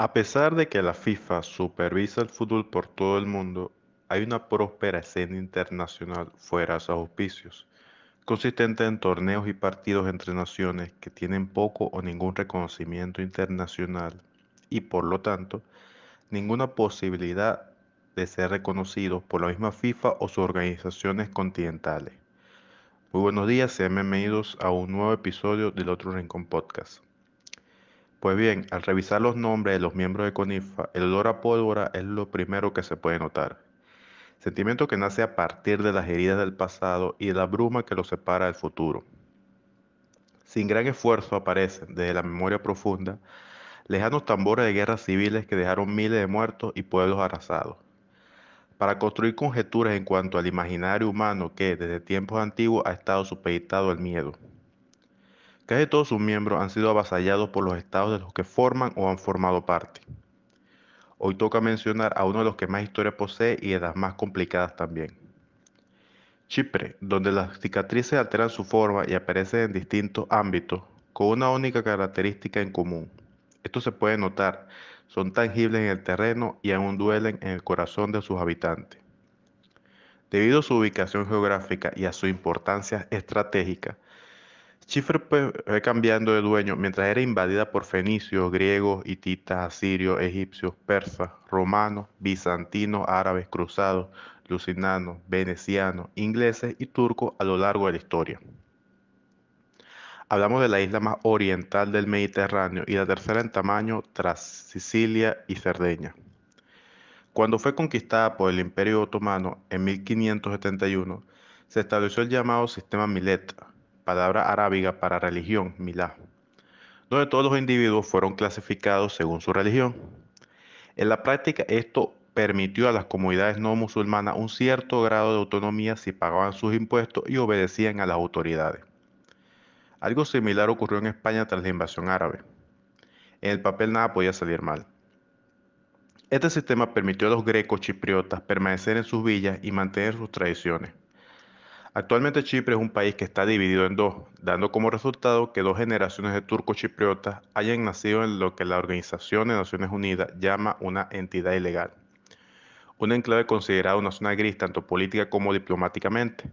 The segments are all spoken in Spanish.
A pesar de que la FIFA supervisa el fútbol por todo el mundo, hay una próspera escena internacional fuera de sus auspicios, consistente en torneos y partidos entre naciones que tienen poco o ningún reconocimiento internacional y por lo tanto ninguna posibilidad de ser reconocidos por la misma FIFA o sus organizaciones continentales. Muy buenos días, sean bienvenidos a un nuevo episodio del Otro Rincón Podcast. Pues bien, al revisar los nombres de los miembros de CONIFA, el olor a pólvora es lo primero que se puede notar. Sentimiento que nace a partir de las heridas del pasado y de la bruma que lo separa del futuro. Sin gran esfuerzo aparecen, desde la memoria profunda, lejanos tambores de guerras civiles que dejaron miles de muertos y pueblos arrasados. Para construir conjeturas en cuanto al imaginario humano que, desde tiempos antiguos, ha estado supeditado al miedo. Casi todos sus miembros han sido avasallados por los estados de los que forman o han formado parte. Hoy toca mencionar a uno de los que más historia posee y de las más complicadas también. Chipre, donde las cicatrices alteran su forma y aparecen en distintos ámbitos, con una única característica en común. Esto se puede notar, son tangibles en el terreno y aún duelen en el corazón de sus habitantes. Debido a su ubicación geográfica y a su importancia estratégica, Chipre pues, fue cambiando de dueño mientras era invadida por fenicios, griegos, hititas, asirios, egipcios, persas, romanos, bizantinos, árabes, cruzados, lucinanos, venecianos, ingleses y turcos a lo largo de la historia. Hablamos de la isla más oriental del Mediterráneo y la tercera en tamaño tras Sicilia y Cerdeña. Cuando fue conquistada por el Imperio Otomano en 1571, se estableció el llamado sistema Mileta palabra arábiga para religión, milá, donde todos los individuos fueron clasificados según su religión. En la práctica, esto permitió a las comunidades no musulmanas un cierto grado de autonomía si pagaban sus impuestos y obedecían a las autoridades. Algo similar ocurrió en España tras la invasión árabe. En el papel nada podía salir mal. Este sistema permitió a los grecos chipriotas permanecer en sus villas y mantener sus tradiciones. Actualmente Chipre es un país que está dividido en dos, dando como resultado que dos generaciones de turcos chipriotas hayan nacido en lo que la Organización de Naciones Unidas llama una entidad ilegal. Un enclave considerado una zona gris tanto política como diplomáticamente.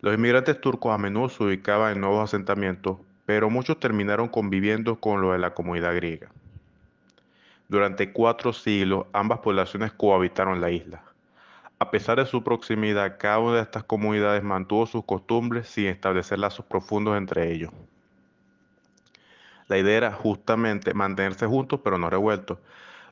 Los inmigrantes turcos a menudo se ubicaban en nuevos asentamientos, pero muchos terminaron conviviendo con los de la comunidad griega. Durante cuatro siglos ambas poblaciones cohabitaron la isla. A pesar de su proximidad, cada una de estas comunidades mantuvo sus costumbres sin establecer lazos profundos entre ellos. La idea era justamente mantenerse juntos pero no revueltos.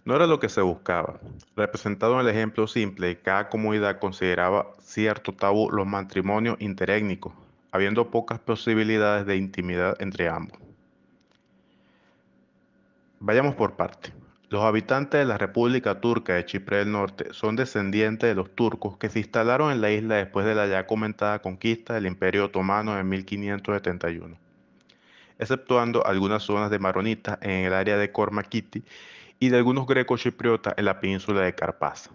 No era lo que se buscaba. Representado en el ejemplo simple, cada comunidad consideraba cierto tabú los matrimonios interétnicos, habiendo pocas posibilidades de intimidad entre ambos. Vayamos por parte. Los habitantes de la República Turca de Chipre del Norte son descendientes de los turcos que se instalaron en la isla después de la ya comentada conquista del Imperio Otomano en 1571, exceptuando algunas zonas de maronitas en el área de Kormakiti y de algunos grecos chipriotas en la península de karpas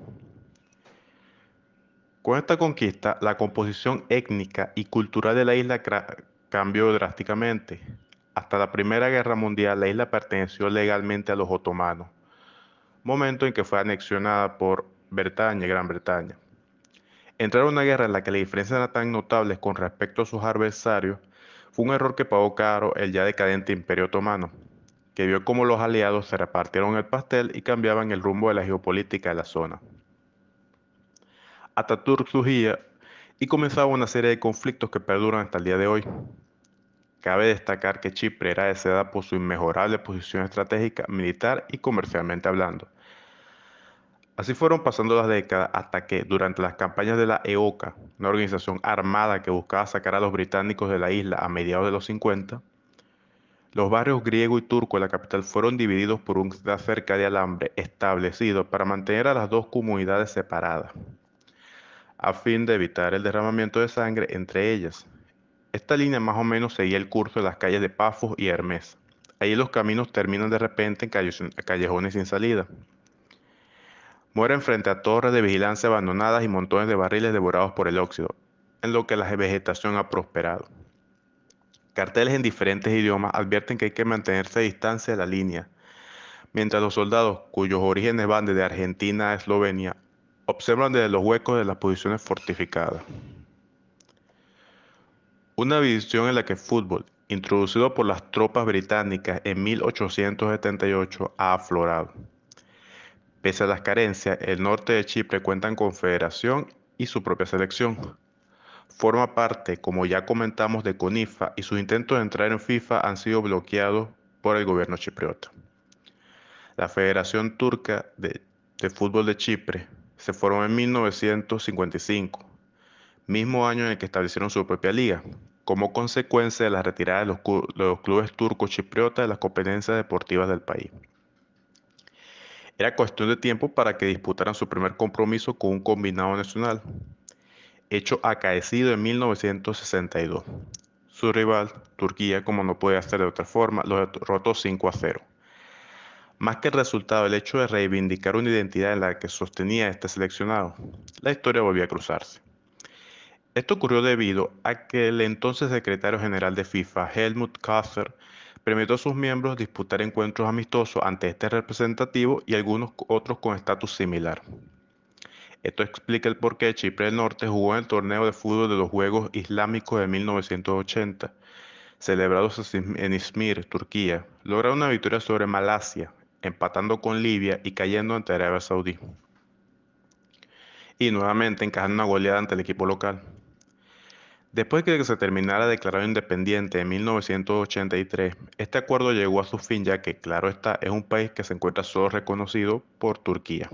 Con esta conquista, la composición étnica y cultural de la isla cambió drásticamente. Hasta la Primera Guerra Mundial, la isla perteneció legalmente a los otomanos momento en que fue anexionada por Bretaña y Gran Bretaña. Entrar en una guerra en la que las diferencias eran tan notables con respecto a sus adversarios fue un error que pagó caro el ya decadente Imperio Otomano, que vio cómo los aliados se repartieron el pastel y cambiaban el rumbo de la geopolítica de la zona. Ataturk surgía y comenzaba una serie de conflictos que perduran hasta el día de hoy, Cabe destacar que Chipre era deseada por su inmejorable posición estratégica, militar y comercialmente hablando. Así fueron pasando las décadas hasta que, durante las campañas de la EOCA, una organización armada que buscaba sacar a los británicos de la isla a mediados de los 50, los barrios griego y turco de la capital fueron divididos por un cerca de alambre establecido para mantener a las dos comunidades separadas, a fin de evitar el derramamiento de sangre entre ellas, esta línea más o menos seguía el curso de las calles de Pafos y Hermes. Allí los caminos terminan de repente en callejones sin salida. Mueren frente a torres de vigilancia abandonadas y montones de barriles devorados por el óxido, en lo que la vegetación ha prosperado. Carteles en diferentes idiomas advierten que hay que mantenerse a distancia de la línea, mientras los soldados, cuyos orígenes van desde Argentina a Eslovenia, observan desde los huecos de las posiciones fortificadas. Una visión en la que fútbol, introducido por las tropas británicas en 1878, ha aflorado. Pese a las carencias, el norte de Chipre cuenta con federación y su propia selección. Forma parte, como ya comentamos, de CONIFA y sus intentos de entrar en FIFA han sido bloqueados por el gobierno chipriota. La Federación Turca de Fútbol de Chipre se formó en 1955, mismo año en el que establecieron su propia liga, como consecuencia de la retirada de los, clubes turcos chipriotas de las competencias deportivas del país. Era cuestión de tiempo para que disputaran su primer compromiso con un combinado nacional, hecho acaecido en 1962. Su rival, Turquía, como no puede hacer de otra forma, lo derrotó 5 a 0. Más que el resultado, el hecho de reivindicar una identidad en la que sostenía este seleccionado, la historia volvió a cruzarse. Esto ocurrió debido a que el entonces secretario general de FIFA, Helmut Kasser, permitió a sus miembros disputar encuentros amistosos ante este representativo y algunos otros con estatus similar. Esto explica el por qué Chipre del Norte jugó en el torneo de fútbol de los Juegos Islámicos de 1980, celebrados en Izmir, Turquía. logrando una victoria sobre Malasia, empatando con Libia y cayendo ante Arabia Saudí. Y nuevamente encajando una goleada ante el equipo local. Después de que se terminara declarado independiente en 1983, este acuerdo llegó a su fin ya que, claro está, es un país que se encuentra solo reconocido por Turquía.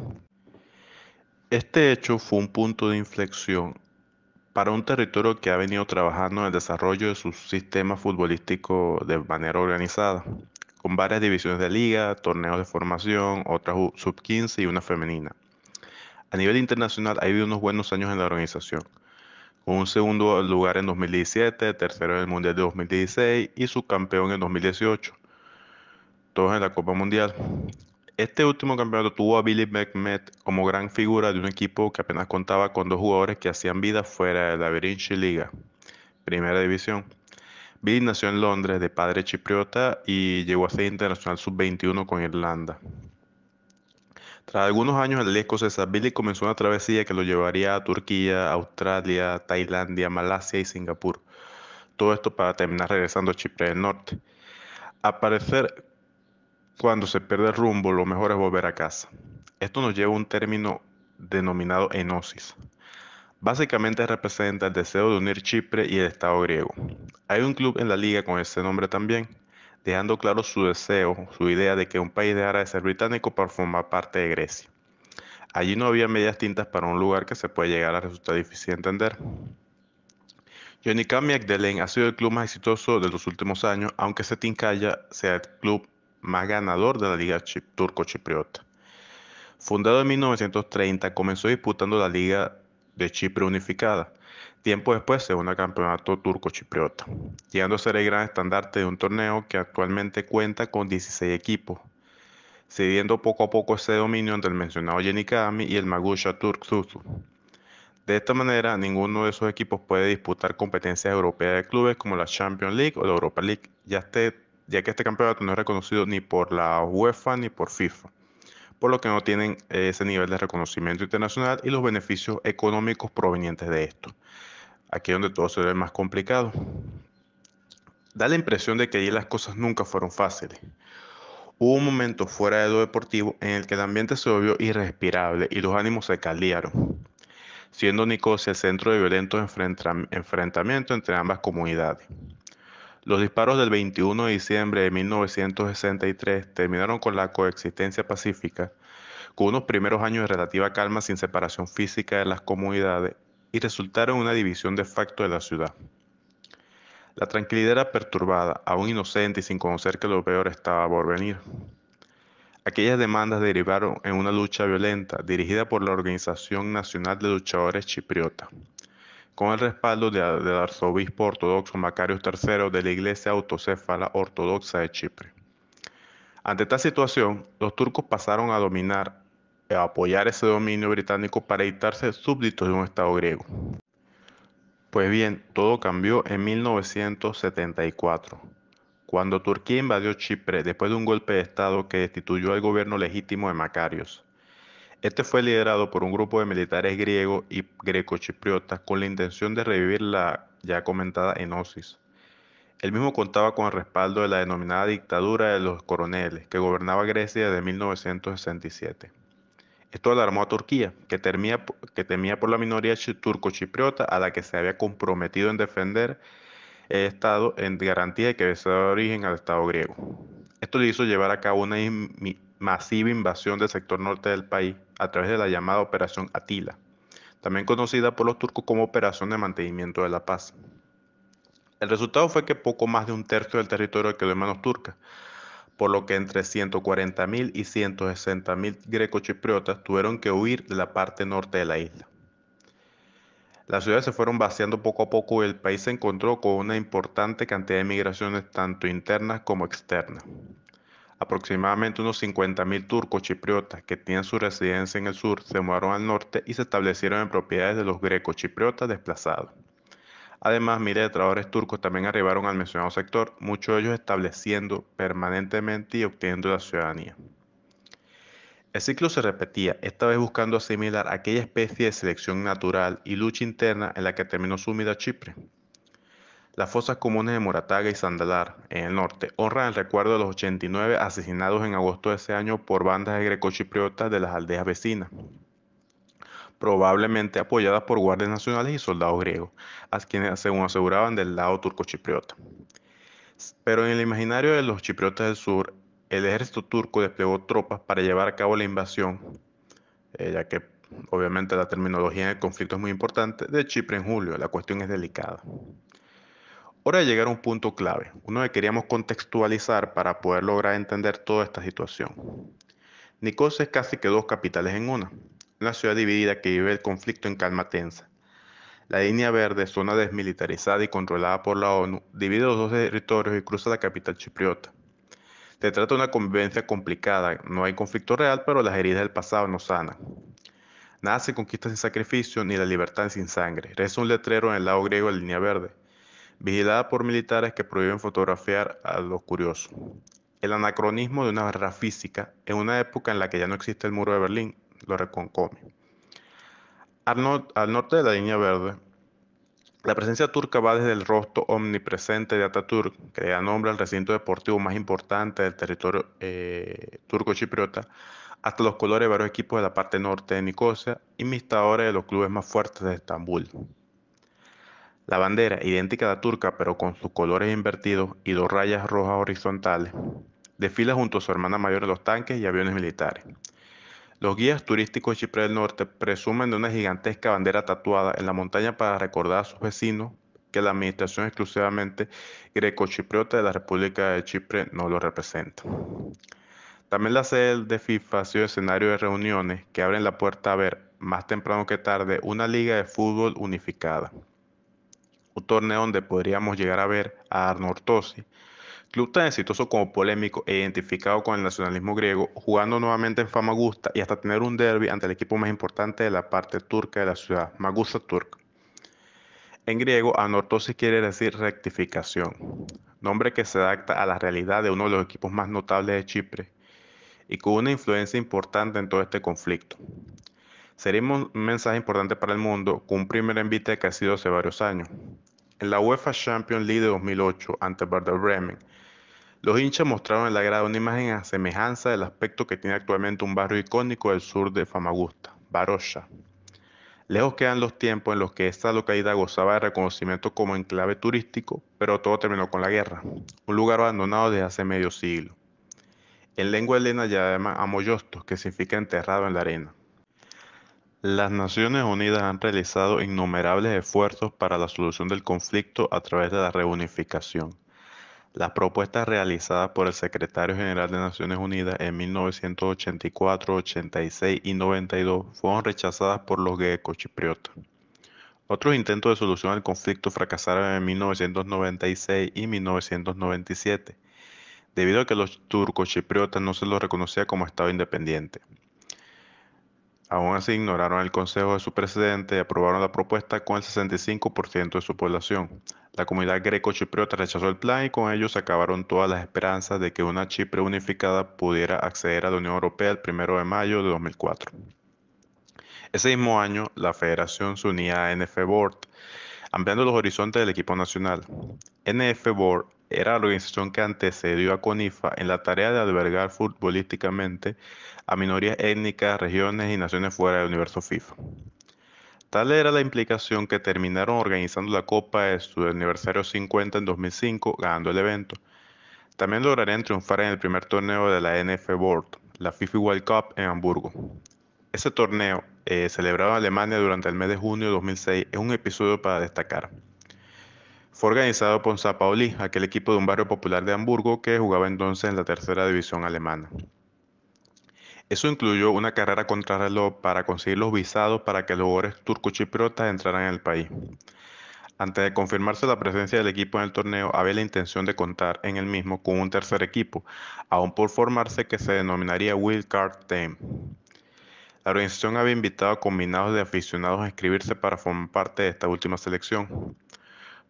Este hecho fue un punto de inflexión para un territorio que ha venido trabajando en el desarrollo de su sistema futbolístico de manera organizada, con varias divisiones de liga, torneos de formación, otras sub-15 y una femenina. A nivel internacional ha habido unos buenos años en la organización un segundo lugar en 2017, tercero en el Mundial de 2016 y subcampeón en 2018, todos en la Copa Mundial. Este último campeonato tuvo a Billy Mehmet como gran figura de un equipo que apenas contaba con dos jugadores que hacían vida fuera de la Berinche Liga, primera división. Billy nació en Londres de padre chipriota y llegó a ser internacional sub-21 con Irlanda. Tras algunos años, el disco Billy comenzó una travesía que lo llevaría a Turquía, Australia, Tailandia, Malasia y Singapur. Todo esto para terminar regresando a Chipre del Norte. Aparecer parecer, cuando se pierde el rumbo, lo mejor es volver a casa. Esto nos lleva a un término denominado enosis. Básicamente representa el deseo de unir Chipre y el Estado griego. Hay un club en la liga con ese nombre también, dejando claro su deseo, su idea de que un país de de ser británico para formar parte de Grecia. Allí no había medias tintas para un lugar que se puede llegar a resultar difícil de entender. Yonikami Akdelen ha sido el club más exitoso de los últimos años, aunque Setinkaya sea el club más ganador de la Liga Turco-Chipriota. Fundado en 1930, comenzó disputando la Liga de Chipre Unificada, Tiempo después se une campeonato turco-chipriota, llegando a ser el gran estandarte de un torneo que actualmente cuenta con 16 equipos, cediendo poco a poco ese dominio entre el mencionado Jenny y el Magusha Susu. De esta manera, ninguno de esos equipos puede disputar competencias europeas de clubes como la Champions League o la Europa League, ya este, que este campeonato no es reconocido ni por la UEFA ni por FIFA por lo que no tienen ese nivel de reconocimiento internacional y los beneficios económicos provenientes de esto. Aquí es donde todo se ve más complicado. Da la impresión de que allí las cosas nunca fueron fáciles. Hubo un momento fuera de lo deportivo en el que el ambiente se volvió irrespirable y los ánimos se caliaron, siendo Nicosia el centro de violentos enfrentamientos entre ambas comunidades. Los disparos del 21 de diciembre de 1963 terminaron con la coexistencia pacífica, con unos primeros años de relativa calma sin separación física de las comunidades y resultaron en una división de facto de la ciudad. La tranquilidad era perturbada, aún inocente y sin conocer que lo peor estaba por venir. Aquellas demandas derivaron en una lucha violenta dirigida por la Organización Nacional de Luchadores Chipriota, con el respaldo del arzobispo ortodoxo Macarios III de la Iglesia Autocéfala Ortodoxa de Chipre. Ante esta situación, los turcos pasaron a dominar, a apoyar ese dominio británico para editarse súbditos de un Estado griego. Pues bien, todo cambió en 1974, cuando Turquía invadió Chipre después de un golpe de Estado que destituyó al gobierno legítimo de Macarios. Este fue liderado por un grupo de militares griegos y grecochipriotas con la intención de revivir la ya comentada enosis. El mismo contaba con el respaldo de la denominada dictadura de los coroneles, que gobernaba Grecia desde 1967. Esto alarmó a Turquía, que temía, que temía por la minoría turcochipriota a la que se había comprometido en defender el Estado en garantía de que se daba origen al Estado griego. Esto le hizo llevar a cabo una, masiva invasión del sector norte del país a través de la llamada Operación Atila, también conocida por los turcos como Operación de Mantenimiento de la Paz. El resultado fue que poco más de un tercio del territorio quedó en manos turcas, por lo que entre 140.000 y 160.000 greco-chipriotas tuvieron que huir de la parte norte de la isla. Las ciudades se fueron vaciando poco a poco y el país se encontró con una importante cantidad de migraciones tanto internas como externas. Aproximadamente unos 50.000 turcos chipriotas que tienen su residencia en el sur se mudaron al norte y se establecieron en propiedades de los grecos chipriotas desplazados. Además, miles de trabajadores turcos también arribaron al mencionado sector, muchos de ellos estableciendo permanentemente y obteniendo la ciudadanía. El ciclo se repetía, esta vez buscando asimilar aquella especie de selección natural y lucha interna en la que terminó sumida Chipre, las fosas comunes de Morataga y Sandalar, en el norte, honran el recuerdo de los 89 asesinados en agosto de ese año por bandas de grecochipriotas de las aldeas vecinas, probablemente apoyadas por guardias nacionales y soldados griegos, a quienes según aseguraban del lado turco-chipriota. Pero en el imaginario de los chipriotas del sur, el ejército turco desplegó tropas para llevar a cabo la invasión, eh, ya que obviamente la terminología en el conflicto es muy importante, de Chipre en julio. La cuestión es delicada. Hora de llegar a un punto clave, uno que queríamos contextualizar para poder lograr entender toda esta situación. Nicosia es casi que dos capitales en una, una ciudad dividida que vive el conflicto en calma tensa. La línea verde, zona desmilitarizada y controlada por la ONU, divide los dos territorios y cruza la capital chipriota. Se trata de una convivencia complicada, no hay conflicto real, pero las heridas del pasado no sanan. Nada se conquista sin sacrificio, ni la libertad sin sangre. Reza un letrero en el lado griego de la línea verde vigilada por militares que prohíben fotografiar a los curiosos. El anacronismo de una barrera física en una época en la que ya no existe el muro de Berlín lo reconcome. Al, norte de la línea verde, la presencia turca va desde el rostro omnipresente de Ataturk, que da nombre al recinto deportivo más importante del territorio eh, turco-chipriota, hasta los colores de varios equipos de la parte norte de Nicosia y mistadores de los clubes más fuertes de Estambul. La bandera, idéntica a la turca pero con sus colores invertidos y dos rayas rojas horizontales, desfila junto a su hermana mayor en los tanques y aviones militares. Los guías turísticos de Chipre del Norte presumen de una gigantesca bandera tatuada en la montaña para recordar a sus vecinos que la administración exclusivamente greco-chipriota de la República de Chipre no lo representa. También la sede de FIFA ha sido escenario de reuniones que abren la puerta a ver, más temprano que tarde, una liga de fútbol unificada un torneo donde podríamos llegar a ver a Arnortosi, Club tan exitoso como polémico e identificado con el nacionalismo griego, jugando nuevamente en Famagusta y hasta tener un derby ante el equipo más importante de la parte turca de la ciudad, Magusta Turk. En griego, Arnortosi quiere decir rectificación, nombre que se adapta a la realidad de uno de los equipos más notables de Chipre y con una influencia importante en todo este conflicto. Sería un mensaje importante para el mundo con un primer envite que ha sido hace varios años, en la UEFA Champions League de 2008 ante Werder Bremen, los hinchas mostraron en la grada una imagen a semejanza del aspecto que tiene actualmente un barrio icónico del sur de Famagusta, Barocha. Lejos quedan los tiempos en los que esta localidad gozaba de reconocimiento como enclave turístico, pero todo terminó con la guerra, un lugar abandonado desde hace medio siglo. En lengua helena llama a que significa enterrado en la arena. Las Naciones Unidas han realizado innumerables esfuerzos para la solución del conflicto a través de la reunificación. Las propuestas realizadas por el secretario general de Naciones Unidas en 1984, 86 y 92 fueron rechazadas por los gecko-chipriotas. Otros intentos de solución al conflicto fracasaron en 1996 y 1997, debido a que los turcochipriotas no se los reconocía como Estado independiente. Aún así, ignoraron el consejo de su presidente y aprobaron la propuesta con el 65% de su población. La comunidad greco-chipriota rechazó el plan y con ello se acabaron todas las esperanzas de que una Chipre unificada pudiera acceder a la Unión Europea el 1 de mayo de 2004. Ese mismo año, la federación se unía a NF Board, ampliando los horizontes del equipo nacional. NF Board era la organización que antecedió a CONIFA en la tarea de albergar futbolísticamente a minorías étnicas, regiones y naciones fuera del universo FIFA. Tal era la implicación que terminaron organizando la Copa de su aniversario 50 en 2005, ganando el evento. También lograrían triunfar en el primer torneo de la NF World, la FIFA World Cup en Hamburgo. Ese torneo, eh, celebrado en Alemania durante el mes de junio de 2006, es un episodio para destacar. Fue organizado por Zapauli, aquel equipo de un barrio popular de Hamburgo que jugaba entonces en la tercera división alemana. Eso incluyó una carrera contrarreloj para conseguir los visados para que los jugadores turcochipriotas entraran en el país. Antes de confirmarse la presencia del equipo en el torneo, había la intención de contar en el mismo con un tercer equipo, aún por formarse que se denominaría Wildcard Card Team. La organización había invitado a combinados de aficionados a inscribirse para formar parte de esta última selección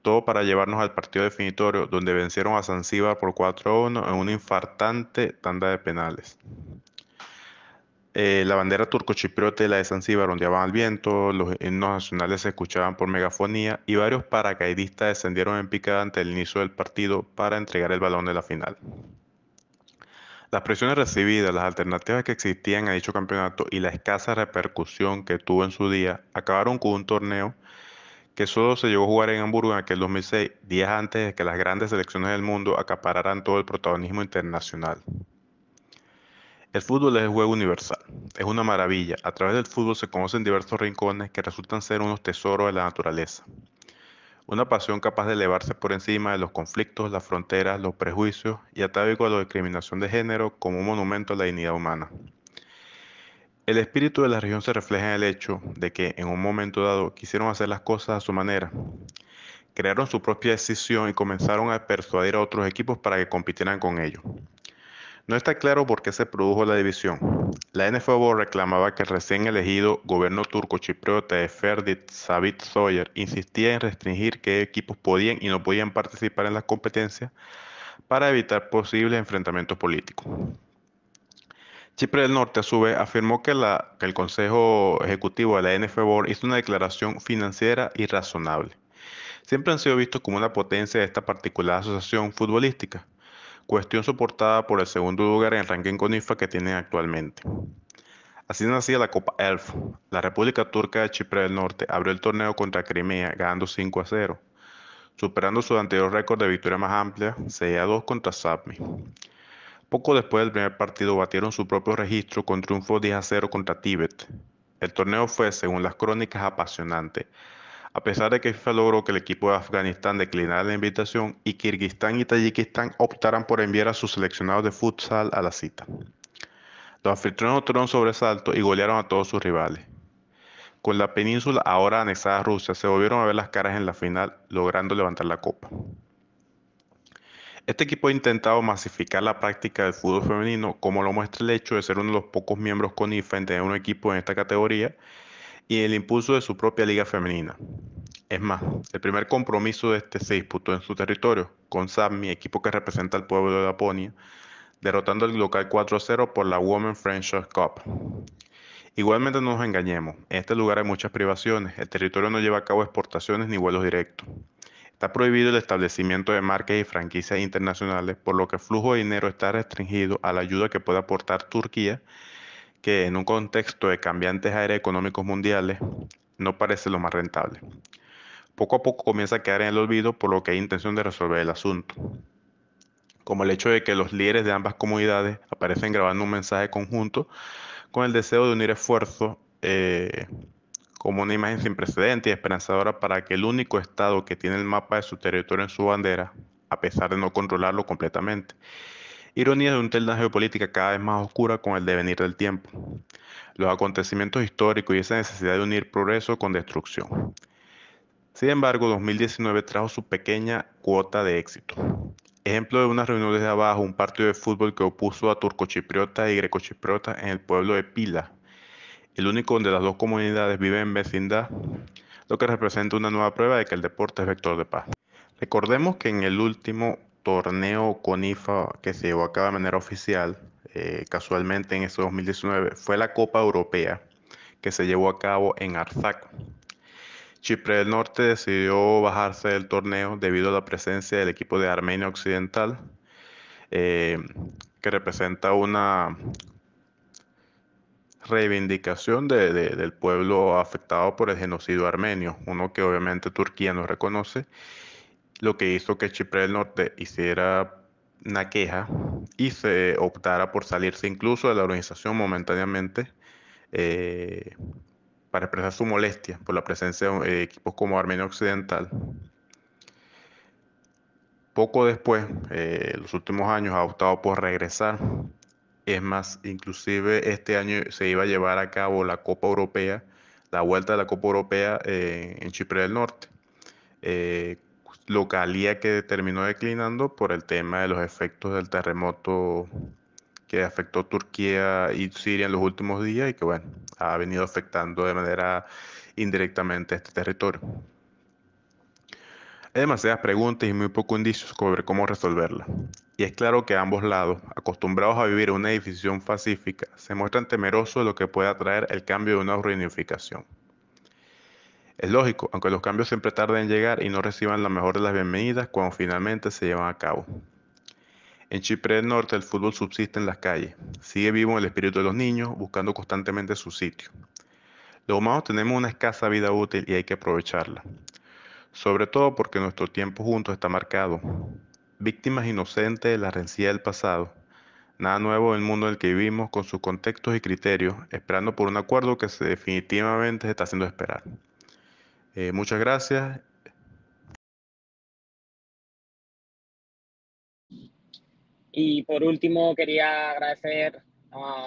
todo para llevarnos al partido definitorio, donde vencieron a Zanzíbar por 4-1 en una infartante tanda de penales. Eh, la bandera turco turco-chipriota y la de Zanzíbar ondeaban al viento, los himnos nacionales se escuchaban por megafonía y varios paracaidistas descendieron en picada ante el inicio del partido para entregar el balón de la final. Las presiones recibidas, las alternativas que existían a dicho campeonato y la escasa repercusión que tuvo en su día acabaron con un torneo que solo se llegó a jugar en Hamburgo en aquel 2006, días antes de que las grandes selecciones del mundo acapararan todo el protagonismo internacional. El fútbol es el juego universal, es una maravilla. A través del fútbol se conocen diversos rincones que resultan ser unos tesoros de la naturaleza. Una pasión capaz de elevarse por encima de los conflictos, las fronteras, los prejuicios y atávico a la discriminación de género como un monumento a la dignidad humana. El espíritu de la región se refleja en el hecho de que en un momento dado quisieron hacer las cosas a su manera. Crearon su propia decisión y comenzaron a persuadir a otros equipos para que compitieran con ellos. No está claro por qué se produjo la división. La NFO reclamaba que el recién elegido gobierno turco-chipriota de Ferdit Sabit Sawyer insistía en restringir qué equipos podían y no podían participar en las competencias para evitar posibles enfrentamientos políticos. Chipre del Norte, a su vez, afirmó que, el Consejo Ejecutivo de la NFBOR hizo una declaración financiera y razonable. Siempre han sido vistos como una potencia de esta particular asociación futbolística, cuestión soportada por el segundo lugar en el ranking CONIFA que tienen actualmente. Así nacía la Copa Elf. La República Turca de Chipre del Norte abrió el torneo contra Crimea ganando 5 a 0, superando su anterior récord de victoria más amplia, 6 a 2 contra Sapmi. Poco después del primer partido batieron su propio registro con triunfo 10 a 0 contra Tíbet. El torneo fue, según las crónicas, apasionante. A pesar de que FIFA logró que el equipo de Afganistán declinara la invitación y Kirguistán y Tayikistán optaran por enviar a sus seleccionados de futsal a la cita. Los anfitriones obtuvieron sobresalto y golearon a todos sus rivales. Con la península ahora anexada a Rusia, se volvieron a ver las caras en la final, logrando levantar la copa. Este equipo ha intentado masificar la práctica del fútbol femenino, como lo muestra el hecho de ser uno de los pocos miembros con en de un equipo en esta categoría y el impulso de su propia liga femenina. Es más, el primer compromiso de este se disputó en su territorio, con Sami, equipo que representa al pueblo de Laponia, derrotando al local 4-0 por la Women Friendship Cup. Igualmente no nos engañemos, en este lugar hay muchas privaciones, el territorio no lleva a cabo exportaciones ni vuelos directos. Está prohibido el establecimiento de marcas y franquicias internacionales, por lo que el flujo de dinero está restringido a la ayuda que puede aportar Turquía, que en un contexto de cambiantes aéreos económicos mundiales no parece lo más rentable. Poco a poco comienza a quedar en el olvido, por lo que hay intención de resolver el asunto como el hecho de que los líderes de ambas comunidades aparecen grabando un mensaje conjunto con el deseo de unir esfuerzos eh, como una imagen sin precedentes y esperanzadora para que el único Estado que tiene el mapa de su territorio en su bandera, a pesar de no controlarlo completamente. Ironía de un telda geopolítica cada vez más oscura con el devenir del tiempo, los acontecimientos históricos y esa necesidad de unir progreso con destrucción. Sin embargo, 2019 trajo su pequeña cuota de éxito. Ejemplo de una reunión desde abajo, un partido de fútbol que opuso a turcochipriotas y grecochipriotas en el pueblo de Pila, el único donde las dos comunidades viven en vecindad, lo que representa una nueva prueba de que el deporte es vector de paz. Recordemos que en el último torneo CONIFA que se llevó a cabo de manera oficial, eh, casualmente en ese 2019, fue la Copa Europea que se llevó a cabo en Arzac. Chipre del Norte decidió bajarse del torneo debido a la presencia del equipo de Armenia Occidental, eh, que representa una reivindicación del pueblo afectado por el genocidio armenio, uno que obviamente Turquía no reconoce, lo que hizo que Chipre del Norte hiciera una queja y se optara por salirse incluso de la organización momentáneamente eh, para expresar su molestia por la presencia de equipos como Armenia Occidental. Poco después, eh, en los últimos años, ha optado por regresar es más, inclusive este año se iba a llevar a cabo la Copa Europea, la vuelta de la Copa Europea eh, en Chipre del Norte. Eh, localía que terminó declinando por el tema de los efectos del terremoto que afectó Turquía y Siria en los últimos días y que bueno, ha venido afectando de manera indirectamente este territorio. Hay demasiadas preguntas y muy poco indicios sobre cómo resolverlas. Y es claro que ambos lados, acostumbrados a vivir una división pacífica, se muestran temerosos de lo que pueda traer el cambio de una reunificación. Es lógico, aunque los cambios siempre tarden en llegar y no reciban la mejor de las bienvenidas cuando finalmente se llevan a cabo. En Chipre del Norte el fútbol subsiste en las calles, sigue vivo el espíritu de los niños, buscando constantemente su sitio. Los humanos tenemos una escasa vida útil y hay que aprovecharla sobre todo porque nuestro tiempo juntos está marcado. Víctimas inocentes de la rencía del pasado. Nada nuevo el mundo en el que vivimos con sus contextos y criterios, esperando por un acuerdo que se definitivamente se está haciendo esperar. Eh, muchas gracias. Y por último, quería agradecer a